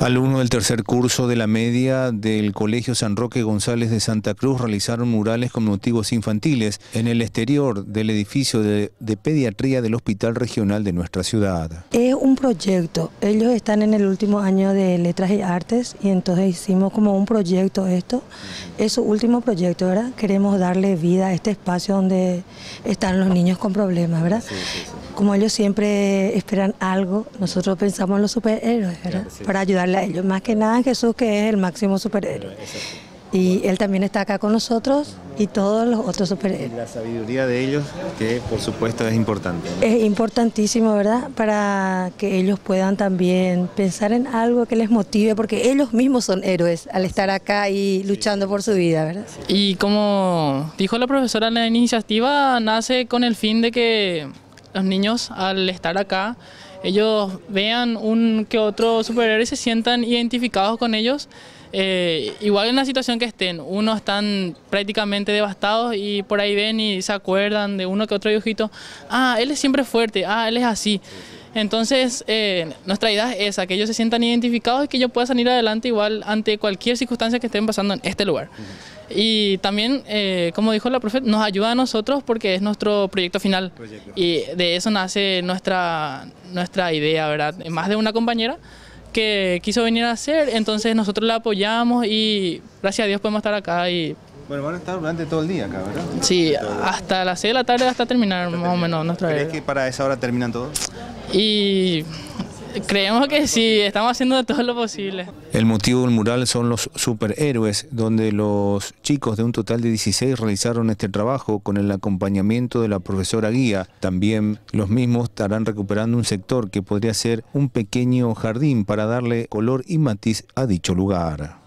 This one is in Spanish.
Alumnos del tercer curso de la media del Colegio San Roque González de Santa Cruz realizaron murales con motivos infantiles en el exterior del edificio de, pediatría del Hospital Regional de nuestra ciudad. Es un proyecto, ellos están en el último año de Letras y Artes y entonces hicimos como un proyecto esto, es su último proyecto, ¿verdad? Queremos darle vida a este espacio donde están los niños con problemas, ¿verdad? Como ellos siempre esperan algo, nosotros pensamos en los superhéroes, ¿verdad? Para ayudar ellos. Más que nada Jesús, que es el máximo superhéroe. Y él también está acá con nosotros y todos los otros superhéroes. Y la sabiduría de ellos, que por supuesto es importante. Es importantísimo, ¿verdad? Para que ellos puedan también pensar en algo que les motive, porque ellos mismos son héroes al estar acá y luchando por su vida, ¿verdad? Y como dijo la profesora, la iniciativa nace con el fin de que los niños al estar acá ellos vean un que otro superhéroe y se sientan identificados con ellos. Eh, igual en la situación que estén, unos están prácticamente devastados y por ahí ven y se acuerdan de uno que otro dibujito. Ah, él es siempre fuerte, ah, él es así. Entonces, eh, nuestra idea es esa, que ellos se sientan identificados y que ellos puedan salir adelante igual ante cualquier circunstancia que estén pasando en este lugar. Y también, eh, como dijo la profe, nos ayuda a nosotros porque es nuestro proyecto final. Y de eso nace nuestra, nuestra idea, ¿verdad? Más de una compañera que quiso venir a hacer, entonces nosotros la apoyamos y gracias a Dios podemos estar acá y bueno, van a estar durante todo el día acá, ¿verdad? Sí, hasta las 6 de la tarde hasta terminar más o menos nuestra ¿Crees que para esa hora terminan todos? y creemos que sí, estamos haciendo todo lo posible. El motivo del mural son los superhéroes, donde los chicos de un total de 16 realizaron este trabajo con el acompañamiento de la profesora guía. También los mismos estarán recuperando un sector que podría ser un pequeño jardín para darle color y matiz a dicho lugar.